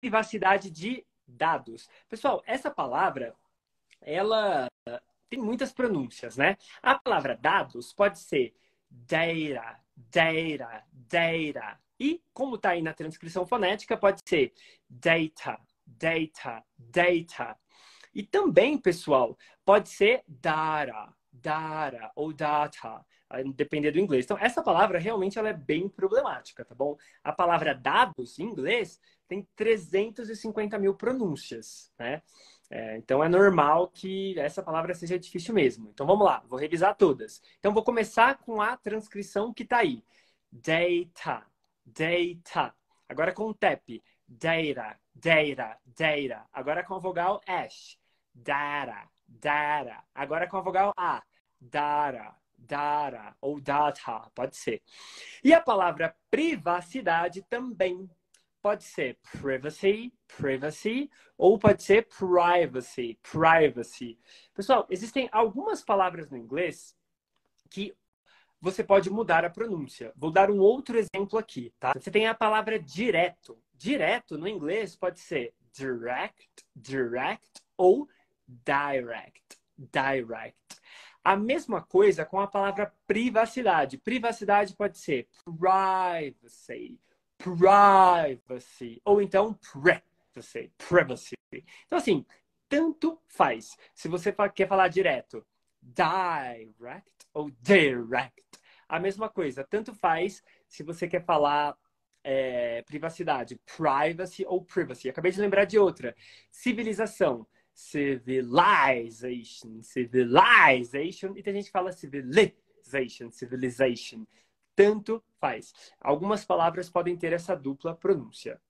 privacidade de dados. Pessoal, essa palavra, ela tem muitas pronúncias, né? A palavra dados pode ser data, data, data. E, como está aí na transcrição fonética, pode ser data, data, data. E também, pessoal, pode ser data, data ou data, dependendo do inglês. Então, essa palavra realmente ela é bem problemática, tá bom? A palavra dados em inglês tem 350 mil pronúncias, né? É, então é normal que essa palavra seja difícil mesmo. Então vamos lá, vou revisar todas. Então vou começar com a transcrição que está aí. Data, data. Agora com o TEP. Data, data, data. Agora com a vogal ash. Data, data. Agora com a vogal a. data, data ou data, pode ser. E a palavra privacidade também pode ser privacy, privacy, ou pode ser privacy, privacy. Pessoal, existem algumas palavras no inglês que você pode mudar a pronúncia. Vou dar um outro exemplo aqui, tá? Você tem a palavra direto. Direto no inglês pode ser direct, direct ou direct, direct. A mesma coisa com a palavra privacidade. Privacidade pode ser privacy, privacy, ou então privacy, privacy. Então, assim, tanto faz. Se você quer falar direto, direct ou direct, a mesma coisa. Tanto faz se você quer falar é, privacidade, privacy ou privacy. Acabei de lembrar de outra. Civilização, civilization, civilization. E tem gente que fala civilization, civilization tanto faz. Algumas palavras podem ter essa dupla pronúncia.